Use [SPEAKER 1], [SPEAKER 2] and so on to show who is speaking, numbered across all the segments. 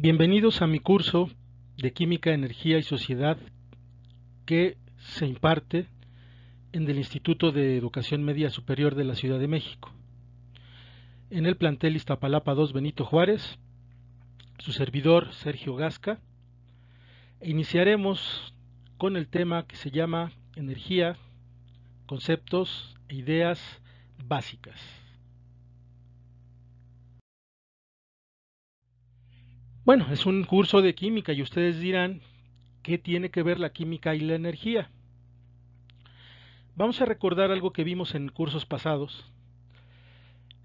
[SPEAKER 1] Bienvenidos a mi curso de Química, Energía y Sociedad que se imparte en el Instituto de Educación Media Superior de la Ciudad de México, en el plantel Iztapalapa 2 Benito Juárez, su servidor Sergio Gasca, e iniciaremos con el tema que se llama Energía, conceptos e ideas básicas. Bueno, es un curso de química y ustedes dirán, ¿qué tiene que ver la química y la energía? Vamos a recordar algo que vimos en cursos pasados,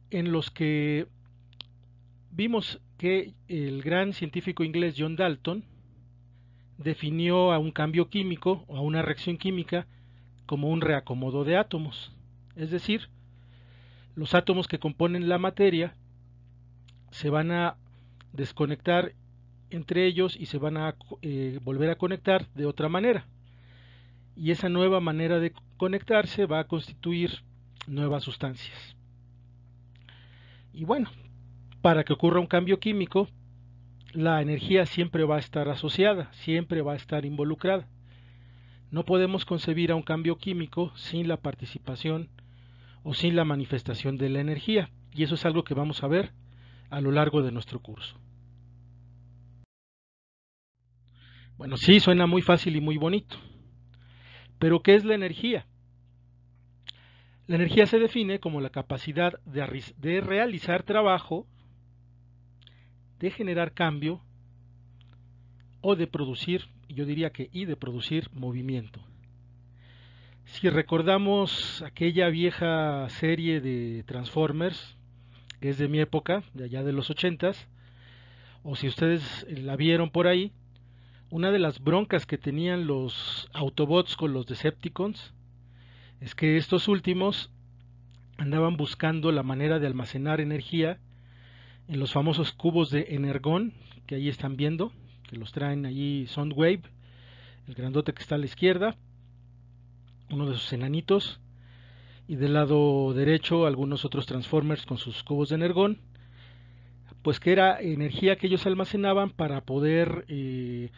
[SPEAKER 1] en los que vimos que el gran científico inglés John Dalton definió a un cambio químico o a una reacción química como un reacomodo de átomos. Es decir, los átomos que componen la materia se van a desconectar entre ellos y se van a eh, volver a conectar de otra manera. Y esa nueva manera de conectarse va a constituir nuevas sustancias. Y bueno, para que ocurra un cambio químico, la energía siempre va a estar asociada, siempre va a estar involucrada. No podemos concebir a un cambio químico sin la participación o sin la manifestación de la energía, y eso es algo que vamos a ver a lo largo de nuestro curso. Bueno, sí, suena muy fácil y muy bonito. Pero ¿qué es la energía? La energía se define como la capacidad de, de realizar trabajo, de generar cambio o de producir, yo diría que y de producir movimiento. Si recordamos aquella vieja serie de Transformers, que es de mi época, de allá de los ochentas, o si ustedes la vieron por ahí, una de las broncas que tenían los Autobots con los Decepticons es que estos últimos andaban buscando la manera de almacenar energía en los famosos cubos de Energon que ahí están viendo, que los traen allí Soundwave, el grandote que está a la izquierda, uno de sus enanitos, y del lado derecho algunos otros Transformers con sus cubos de Energon, pues que era energía que ellos almacenaban para poder eh,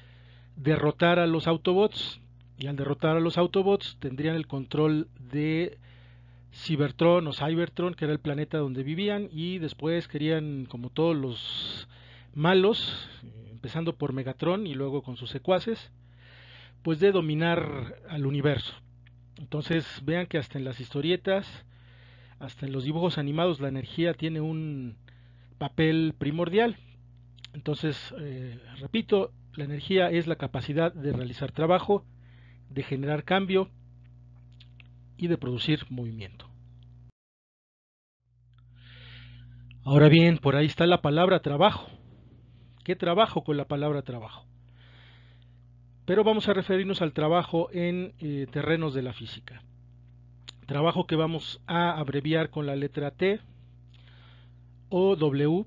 [SPEAKER 1] derrotar a los Autobots. Y al derrotar a los Autobots tendrían el control de Cybertron o Cybertron, que era el planeta donde vivían. Y después querían, como todos los malos, eh, empezando por Megatron y luego con sus secuaces, pues de dominar al universo. Entonces vean que hasta en las historietas, hasta en los dibujos animados, la energía tiene un papel primordial. Entonces, eh, repito, la energía es la capacidad de realizar trabajo, de generar cambio y de producir movimiento. Ahora bien, por ahí está la palabra trabajo. ¿Qué trabajo con la palabra trabajo? Pero vamos a referirnos al trabajo en eh, terrenos de la física. Trabajo que vamos a abreviar con la letra T o W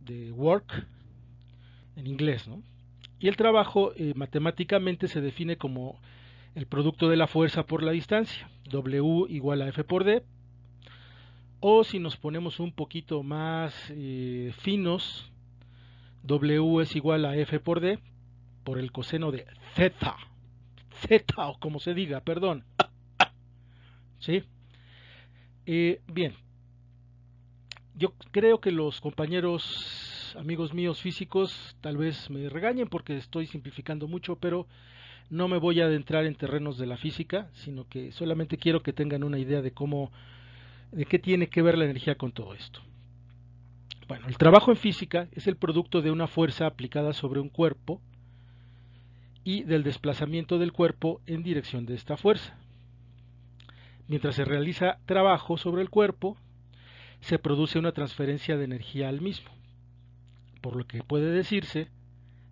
[SPEAKER 1] de work en inglés, ¿no? Y el trabajo eh, matemáticamente se define como el producto de la fuerza por la distancia, W igual a F por D. O si nos ponemos un poquito más eh, finos, W es igual a F por D por el coseno de Z. Z o como se diga, perdón. ¿Sí? Eh, bien. Yo creo que los compañeros amigos míos físicos tal vez me regañen porque estoy simplificando mucho, pero no me voy a adentrar en terrenos de la física, sino que solamente quiero que tengan una idea de cómo, de qué tiene que ver la energía con todo esto. Bueno, el trabajo en física es el producto de una fuerza aplicada sobre un cuerpo y del desplazamiento del cuerpo en dirección de esta fuerza. Mientras se realiza trabajo sobre el cuerpo, se produce una transferencia de energía al mismo por lo que puede decirse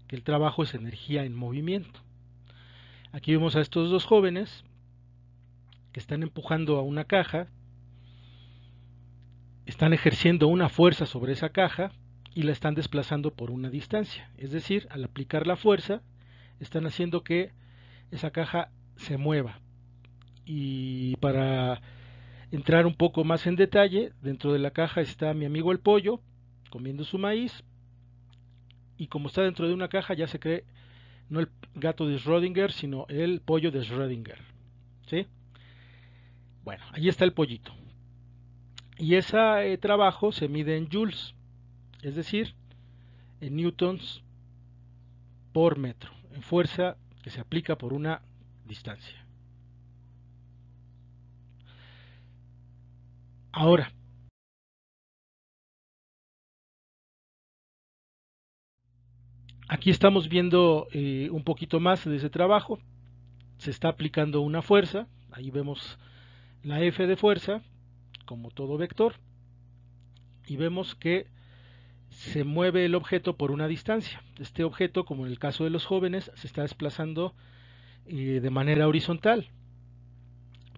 [SPEAKER 1] que el trabajo es energía en movimiento. Aquí vemos a estos dos jóvenes que están empujando a una caja, están ejerciendo una fuerza sobre esa caja y la están desplazando por una distancia. Es decir, al aplicar la fuerza, están haciendo que esa caja se mueva. Y para entrar un poco más en detalle, dentro de la caja está mi amigo el pollo comiendo su maíz y como está dentro de una caja ya se cree no el gato de Schrödinger, sino el pollo de Schrödinger. ¿Sí? Bueno, ahí está el pollito. Y ese eh, trabajo se mide en joules, es decir, en newtons por metro, en fuerza que se aplica por una distancia. Ahora, Aquí estamos viendo eh, un poquito más de ese trabajo. Se está aplicando una fuerza. Ahí vemos la F de fuerza, como todo vector. Y vemos que se mueve el objeto por una distancia. Este objeto, como en el caso de los jóvenes, se está desplazando eh, de manera horizontal.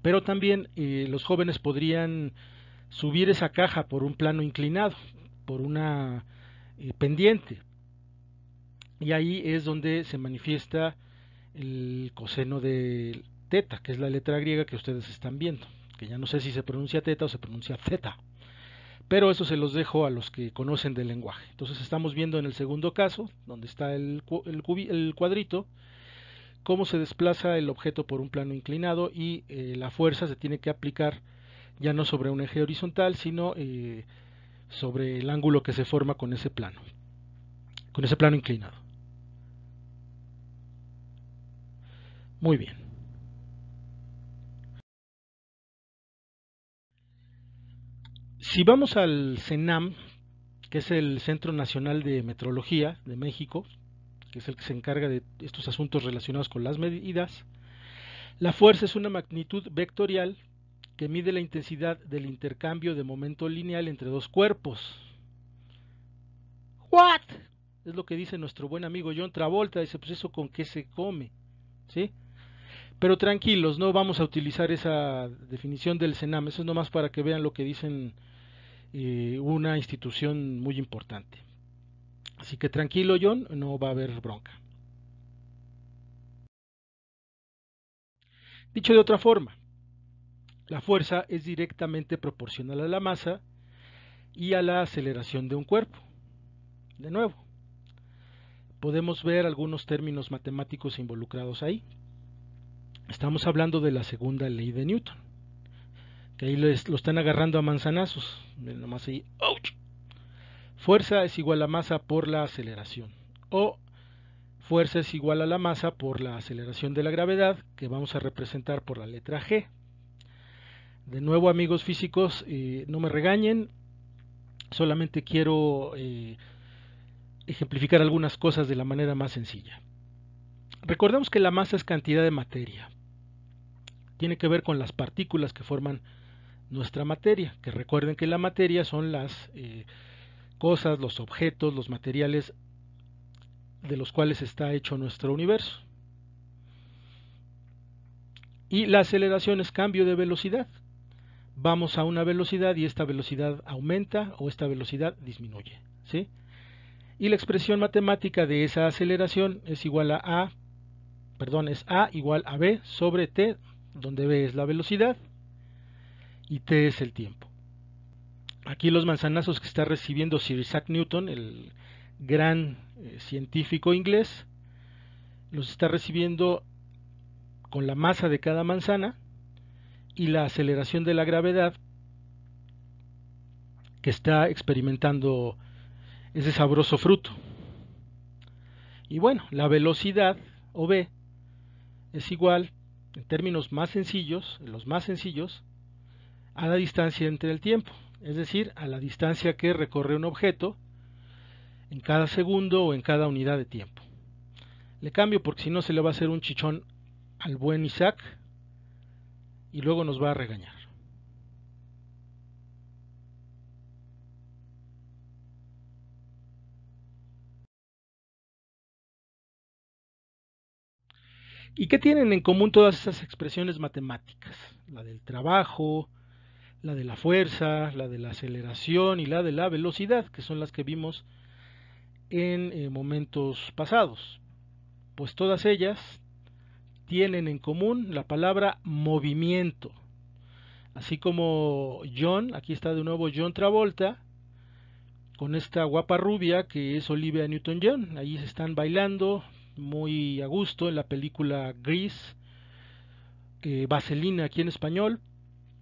[SPEAKER 1] Pero también eh, los jóvenes podrían subir esa caja por un plano inclinado, por una pendiente, y ahí es donde se manifiesta el coseno de teta, que es la letra griega que ustedes están viendo, que ya no sé si se pronuncia teta o se pronuncia zeta. Pero eso se los dejo a los que conocen del lenguaje. Entonces estamos viendo en el segundo caso, donde está el, cuadrito, cómo se desplaza el objeto por un plano inclinado y eh, la fuerza se tiene que aplicar ya no sobre un eje horizontal, sino eh, sobre el ángulo que se forma con ese plano, con ese plano inclinado. Muy bien. Si vamos al CENAM, que es el Centro Nacional de Metrología de México, que es el que se encarga de estos asuntos relacionados con las medidas, la fuerza es una magnitud vectorial que mide la intensidad del intercambio de momento lineal entre dos cuerpos. ¿What? Es lo que dice nuestro buen amigo John Travolta. Dice, pues eso con qué se come. ¿Sí? Pero tranquilos, no vamos a utilizar esa definición del CENAM, eso es nomás para que vean lo que dicen eh, una institución muy importante. Así que tranquilo John, no va a haber bronca. Dicho de otra forma, la fuerza es directamente proporcional a la masa y a la aceleración de un cuerpo. De nuevo, podemos ver algunos términos matemáticos involucrados ahí. Estamos hablando de la segunda ley de Newton. Que ahí lo están agarrando a manzanazos. Nomás ahí. ¡ouch! Fuerza es igual a masa por la aceleración. O fuerza es igual a la masa por la aceleración de la gravedad, que vamos a representar por la letra G. De nuevo, amigos físicos, eh, no me regañen. Solamente quiero eh, ejemplificar algunas cosas de la manera más sencilla. Recordemos que la masa es cantidad de materia tiene que ver con las partículas que forman nuestra materia, que recuerden que la materia son las eh, cosas, los objetos, los materiales de los cuales está hecho nuestro universo. Y la aceleración es cambio de velocidad. Vamos a una velocidad y esta velocidad aumenta o esta velocidad disminuye. ¿sí? Y la expresión matemática de esa aceleración es igual a A, perdón, es A igual a B sobre T donde B es la velocidad y T es el tiempo. Aquí los manzanazos que está recibiendo Sir Isaac Newton, el gran eh, científico inglés, los está recibiendo con la masa de cada manzana y la aceleración de la gravedad que está experimentando ese sabroso fruto. Y bueno, la velocidad, o B, es igual en términos más sencillos, los más sencillos, a la distancia entre el tiempo, es decir, a la distancia que recorre un objeto en cada segundo o en cada unidad de tiempo. Le cambio porque si no se le va a hacer un chichón al buen Isaac y luego nos va a regañar. ¿Y qué tienen en común todas esas expresiones matemáticas? La del trabajo, la de la fuerza, la de la aceleración y la de la velocidad, que son las que vimos en eh, momentos pasados. Pues todas ellas tienen en común la palabra movimiento. Así como John, aquí está de nuevo John Travolta, con esta guapa rubia que es Olivia Newton-John. Ahí se están bailando, muy a gusto en la película Gris, Vaseline Vaselina aquí en español.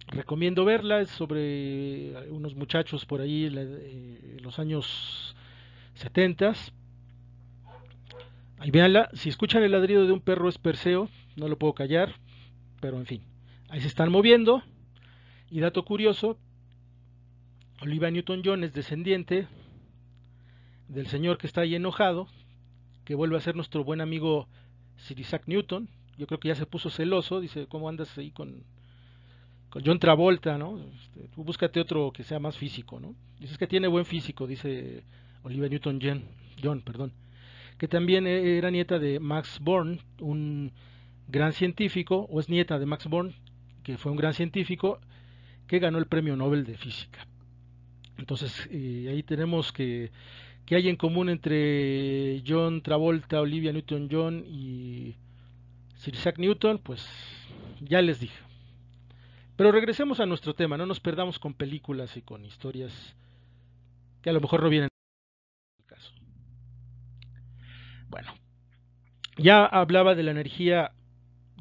[SPEAKER 1] Recomiendo verla, es sobre unos muchachos por ahí en eh, los años 70. Ahí véanla, si escuchan el ladrido de un perro es Perseo, no lo puedo callar, pero en fin, ahí se están moviendo. Y dato curioso, Olivia Newton-John es descendiente del señor que está ahí enojado, vuelve a ser nuestro buen amigo Sir Isaac Newton. Yo creo que ya se puso celoso, dice, ¿cómo andas ahí con, John Travolta, ¿no? Este, tú búscate otro que sea más físico, ¿no? Dices que tiene buen físico, dice Olivia Newton John, perdón, que también e-, era nieta de Max Born, un gran científico, o es nieta de Max Born, que fue un gran científico, que ganó el premio Nobel de Física. Entonces, eh, ahí tenemos que que hay en común entre John Travolta, Olivia Newton-John y Sir Isaac Newton, pues ya les dije. Pero regresemos a nuestro tema, no nos perdamos con películas y con historias que a lo mejor no vienen al caso. Bueno, ya hablaba de la energía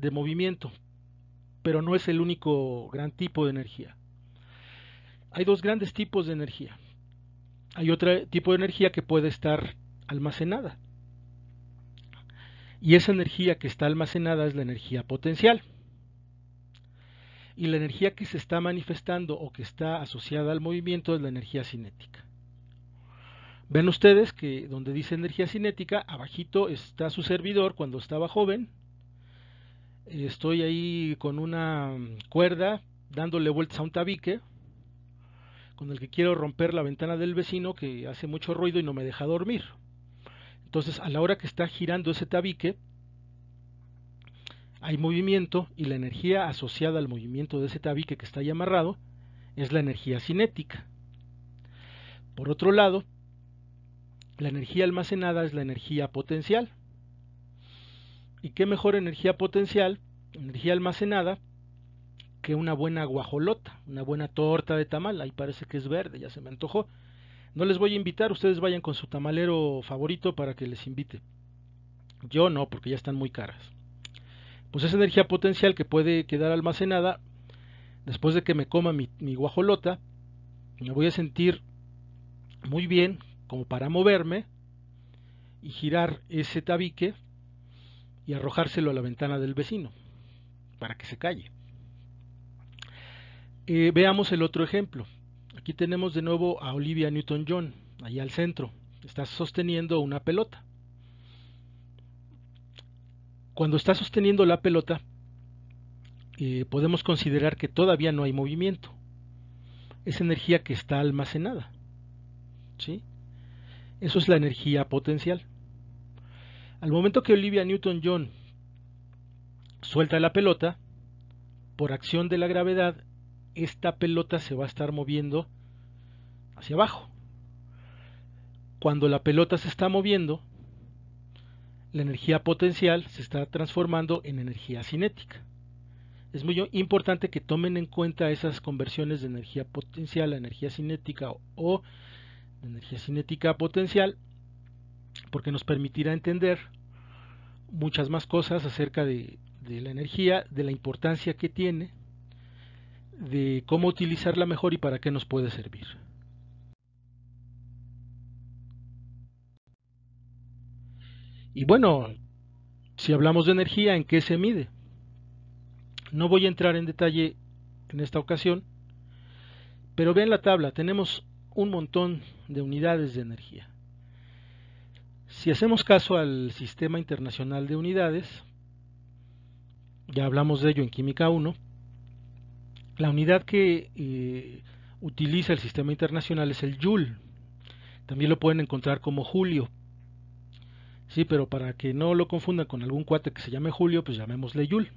[SPEAKER 1] de movimiento, pero no es el único gran tipo de energía. Hay dos grandes tipos de energía hay otro tipo de energía que puede estar almacenada. Y esa energía que está almacenada es la energía potencial. Y la energía que se está manifestando o que está asociada al movimiento es la energía cinética. Ven ustedes que donde dice energía cinética, abajito está su servidor cuando estaba joven. Estoy ahí con una cuerda dándole vueltas a un tabique con el que quiero romper la ventana del vecino que hace mucho ruido y no me deja dormir. Entonces, a la hora que está girando ese tabique, hay movimiento y la energía asociada al movimiento de ese tabique que está ahí amarrado es la energía cinética. Por otro lado, la energía almacenada es la energía potencial. ¿Y qué mejor energía potencial, energía almacenada, que una buena guajolota, una buena torta de tamal, ahí parece que es verde, ya se me antojó. No les voy a invitar, ustedes vayan con su tamalero favorito para que les invite. Yo no, porque ya están muy caras. Pues esa energía potencial que puede quedar almacenada, después de que me coma mi, mi guajolota, me voy a sentir muy bien como para moverme y girar ese tabique y arrojárselo a la ventana del vecino para que se calle. Eh, veamos el otro ejemplo. Aquí tenemos de nuevo a Olivia Newton-John, ahí al centro. Está sosteniendo una pelota. Cuando está sosteniendo la pelota, eh, podemos considerar que todavía no hay movimiento. Es energía que está almacenada. ¿sí? Eso es la energía potencial. Al momento que Olivia Newton-John suelta la pelota, por acción de la gravedad, esta pelota se va a estar moviendo hacia abajo. Cuando la pelota se está moviendo, la energía potencial se está transformando en energía cinética. Es muy importante que tomen en cuenta esas conversiones de energía potencial a energía cinética o de energía cinética a potencial, porque nos permitirá entender muchas más cosas acerca de, de la energía, de la importancia que tiene de cómo utilizarla mejor y para qué nos puede servir. Y bueno, si hablamos de energía, ¿en qué se mide? No voy a entrar en detalle en esta ocasión, pero vean la tabla, tenemos un montón de unidades de energía. Si hacemos caso al Sistema Internacional de Unidades, ya hablamos de ello en Química 1, la unidad que eh, utiliza el sistema internacional es el Joule. También lo pueden encontrar como Julio. Sí, pero para que no lo confundan con algún cuate que se llame Julio, pues llamémosle Joule.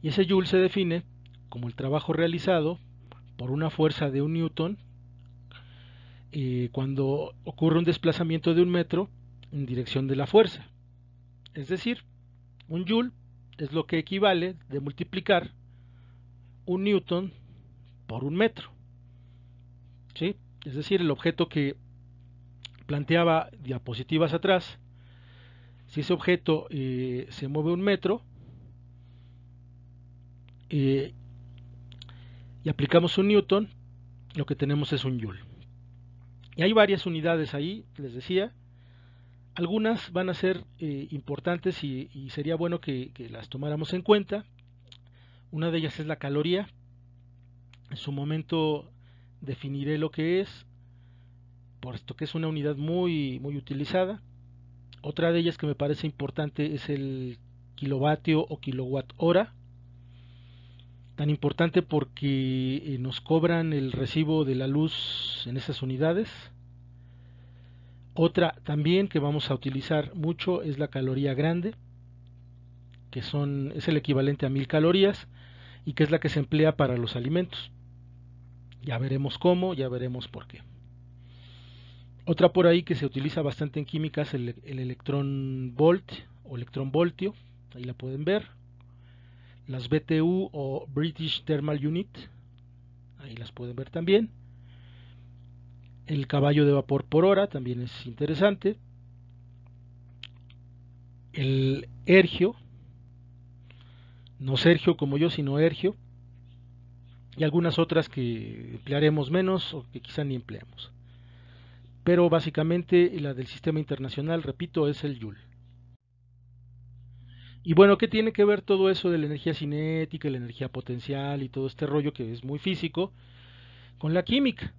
[SPEAKER 1] Y ese Joule se define como el trabajo realizado por una fuerza de un Newton eh, cuando ocurre un desplazamiento de un metro en dirección de la fuerza. Es decir, un Joule es lo que equivale de multiplicar un newton por un metro. Es decir, el objeto que planteaba diapositivas atrás, si ese objeto eh, se mueve un metro eh, y aplicamos un newton, lo que tenemos es un joule. Y hay varias unidades ahí, les decía. Algunas van a ser eh, importantes y, sería bueno que las tomáramos en cuenta. Una de ellas es la caloría. En su momento definiré lo que es, por esto que es una unidad muy, muy utilizada. Otra de ellas que me parece importante es el kilovatio o kilowatt hora. Tan importante porque eh, nos cobran el recibo de la luz en esas unidades. Otra también que vamos a utilizar mucho es la caloría grande que son, es el equivalente a mil calorías y que es la que se emplea para los alimentos. Ya veremos cómo, ya veremos por qué. Otra por ahí que se utiliza bastante en química es el, electrón volt o electrón voltio, ahí la pueden ver. Las BTU o British Thermal Unit, ahí las pueden ver también. El caballo de vapor por hora también es interesante. El ergio, no Sergio como yo, sino Ergio, y algunas otras que emplearemos menos o que quizá ni empleemos. Pero básicamente la del sistema internacional, repito, es el Joule. Y bueno, ¿qué tiene que ver todo eso de la energía cinética, la energía potencial y todo este rollo que es muy físico con la química?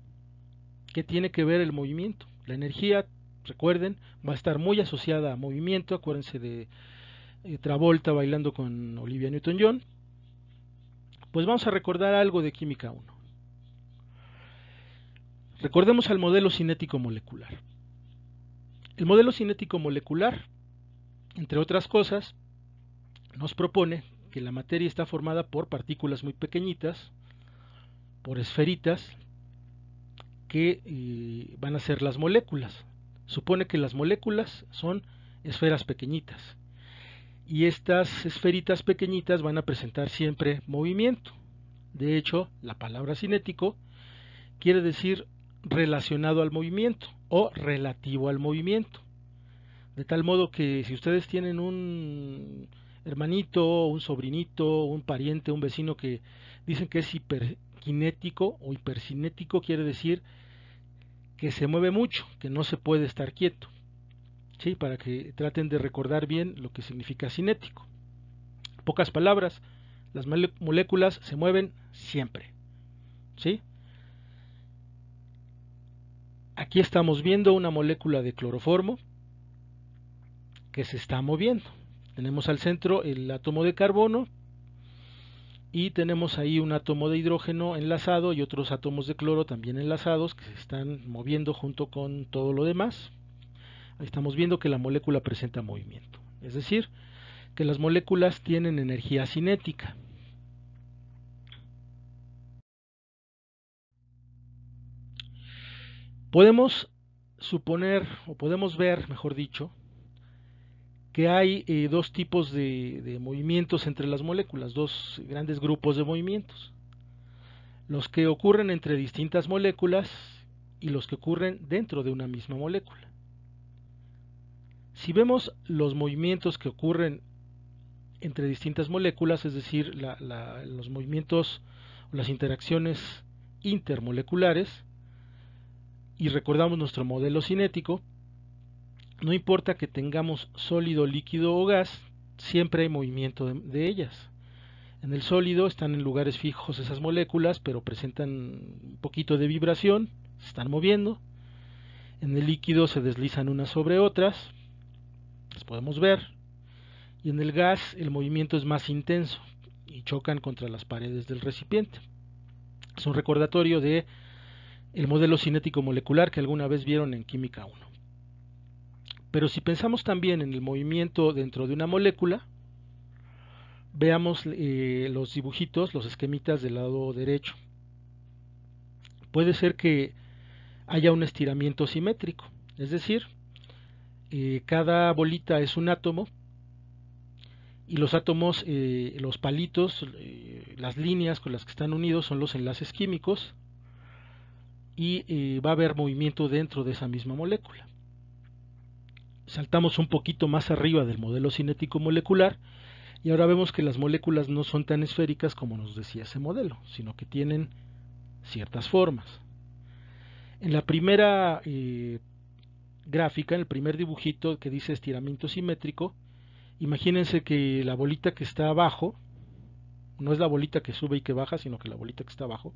[SPEAKER 1] ¿Qué tiene que ver el movimiento? La energía, recuerden, va a estar muy asociada a movimiento, acuérdense de eh, Travolta bailando con Olivia Newton-John, pues vamos a recordar algo de Química 1. Recordemos al modelo cinético molecular. El modelo cinético molecular, entre otras cosas, nos propone que la materia está formada por partículas muy pequeñitas, por esferitas, que eh, van a ser las moléculas. Supone que las moléculas son esferas pequeñitas y estas esferitas pequeñitas van a presentar siempre movimiento. De hecho, la palabra cinético quiere decir relacionado al movimiento o relativo al movimiento. De tal modo que si ustedes tienen un hermanito, un sobrinito, un pariente, un vecino que dicen que es hiperkinético o hipercinético, quiere decir que se mueve mucho, que no se puede estar quieto para que traten de recordar bien lo que significa cinético. En pocas palabras, las moléculas se mueven siempre. ¿sí? Aquí estamos viendo una molécula de cloroformo que se está moviendo. Tenemos al centro el átomo de carbono y tenemos ahí un átomo de hidrógeno enlazado y otros átomos de cloro también enlazados que se están moviendo junto con todo lo demás estamos viendo que la molécula presenta movimiento. Es decir, que las moléculas tienen energía cinética. Podemos suponer, o podemos ver, mejor dicho, que hay eh, dos tipos de, movimientos entre las moléculas, dos grandes grupos de movimientos. Los que ocurren entre distintas moléculas y los que ocurren dentro de una misma molécula. Si vemos los movimientos que ocurren entre distintas moléculas, es decir, los movimientos o las interacciones intermoleculares, y recordamos nuestro modelo cinético, no importa que tengamos sólido, líquido o gas, siempre hay movimiento de, de ellas. En el sólido están en lugares fijos esas moléculas, pero presentan un poquito de vibración, se están moviendo. En el líquido se deslizan unas sobre otras, podemos ver. Y en el gas el movimiento es más intenso y chocan contra las paredes del recipiente. Es un recordatorio de el modelo cinético molecular que alguna vez vieron en química 1. Pero si pensamos también en el movimiento dentro de una molécula, veamos eh, los dibujitos, los esquemitas del lado derecho. Puede ser que haya un estiramiento simétrico, es decir, eh, cada bolita es un átomo y los átomos, eh, los palitos, eh, las líneas con las que están unidos son los enlaces químicos y va a haber movimiento dentro de esa misma molécula. Saltamos un poquito más arriba del modelo cinético molecular y ahora vemos que las moléculas no son tan esféricas como nos decía ese modelo, sino que tienen ciertas formas. En la primera gráfica, en el primer dibujito que dice estiramiento simétrico, imagínense que la bolita que está abajo, no es la bolita que sube y que baja, sino que la bolita que está abajo,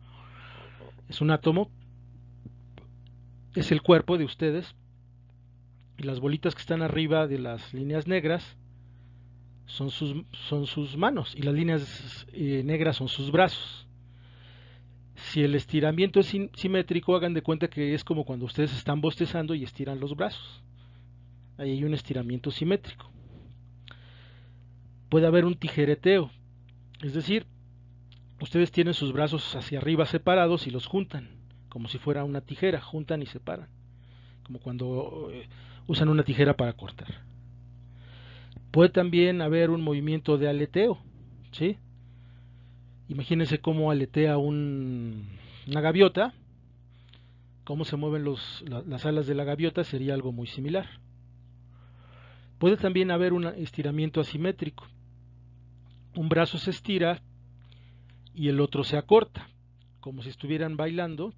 [SPEAKER 1] es un átomo, es el cuerpo de ustedes, y las bolitas que están arriba de las líneas negras son sus, son sus manos, y las líneas eh, negras son sus brazos si el estiramiento es simétrico, hagan de cuenta que es como cuando ustedes están bostezando y estiran los brazos. Ahí hay un estiramiento simétrico. Puede haber un tijereteo, es decir, ustedes tienen sus brazos hacia arriba separados y los juntan, como si fuera una tijera, juntan y separan, como cuando eh, usan una tijera para cortar. Puede también haber un movimiento de aleteo, ¿sí? Imagínense cómo aletea una gaviota, cómo se mueven las alas de la gaviota sería algo muy similar. Puede también haber un estiramiento asimétrico. Un brazo se estira y el otro se acorta, como si estuvieran bailando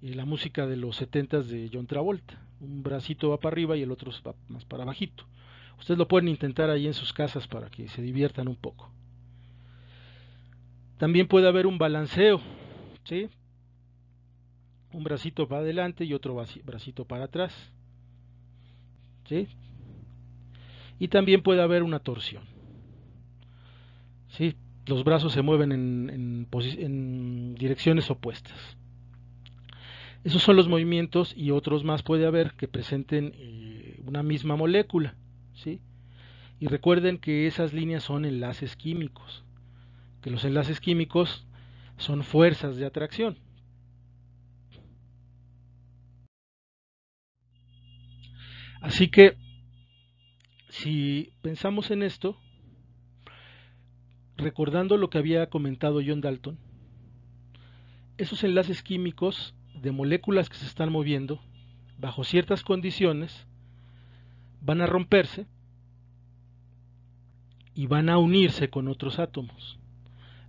[SPEAKER 1] la música de los 70 de John Travolta. Un bracito va para arriba y el otro va más para bajito. Ustedes lo pueden intentar ahí en sus casas para que se diviertan un poco. También puede haber un balanceo, ¿sí? Un bracito para adelante y otro bracito para atrás. ¿Sí? Y también puede haber una torsión. ¿Sí? Los brazos se mueven en, direcciones opuestas. Esos son los movimientos y otros más puede haber que presenten eh, una misma molécula. ¿sí? Y recuerden que esas líneas son enlaces químicos que los enlaces químicos son fuerzas de atracción. Así que, si pensamos en esto, recordando lo que había comentado John Dalton, esos enlaces químicos de moléculas que se están moviendo bajo ciertas condiciones van a romperse y van a unirse con otros átomos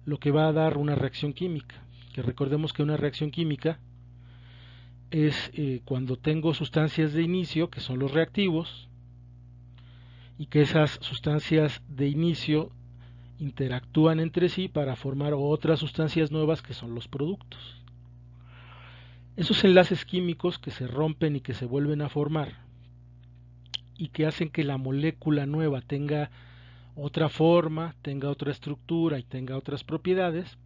[SPEAKER 1] lo que va a dar una reacción química. Que recordemos que una reacción química es eh, cuando tengo sustancias de inicio, que son los reactivos, y que esas sustancias de inicio interactúan entre sí para formar otras sustancias nuevas que son los productos. Esos enlaces químicos que se rompen y que se vuelven a formar y que hacen que la molécula nueva tenga otra forma, tenga otra estructura y tenga otras propiedades,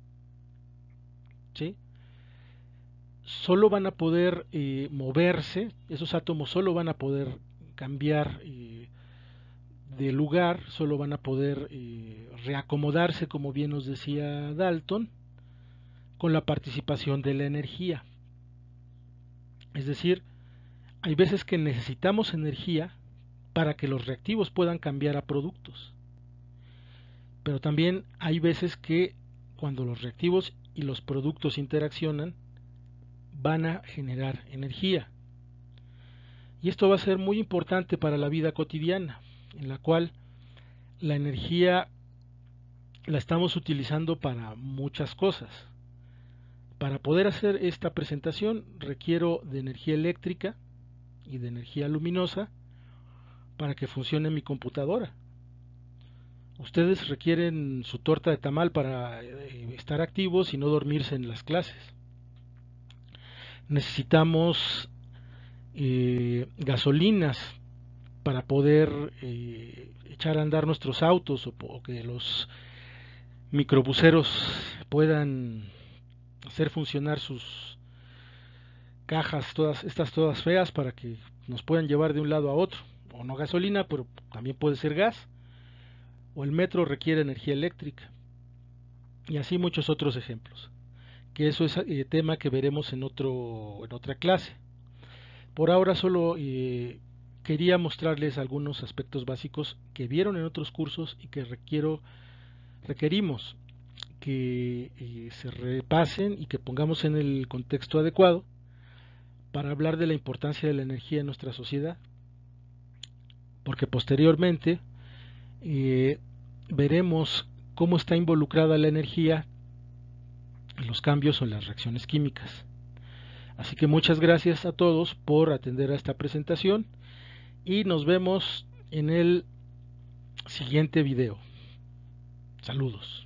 [SPEAKER 1] ¿sí? solo van a poder eh, moverse, esos átomos solo van a poder cambiar eh, de lugar, solo van a poder eh, reacomodarse, como bien nos decía Dalton, con la participación de la energía. Es decir, hay veces que necesitamos energía para que los reactivos puedan cambiar a productos. Pero también hay veces que cuando los reactivos y los productos interaccionan, van a generar energía. Y esto va a ser muy importante para la vida cotidiana, en la cual la energía la estamos utilizando para muchas cosas. Para poder hacer esta presentación requiero de energía eléctrica y de energía luminosa para que funcione mi computadora. Ustedes requieren su torta de tamal para eh, estar activos y no dormirse en las clases. Necesitamos eh, gasolinas para poder eh, echar a andar nuestros autos o, o que los microbuseros puedan hacer funcionar sus cajas, todas estas todas feas, para que nos puedan llevar de un lado a otro. O no gasolina, pero también puede ser gas o el metro requiere energía eléctrica. Y así muchos otros ejemplos, que eso es el eh, tema que veremos en, otro, en otra clase. Por ahora solo eh, quería mostrarles algunos aspectos básicos que vieron en otros cursos y que requiero, requerimos que eh, se repasen y que pongamos en el contexto adecuado para hablar de la importancia de la energía en nuestra sociedad, porque posteriormente eh, veremos cómo está involucrada la energía en los cambios o las reacciones químicas. Así que muchas gracias a todos por atender a esta presentación y nos vemos en el siguiente video. Saludos.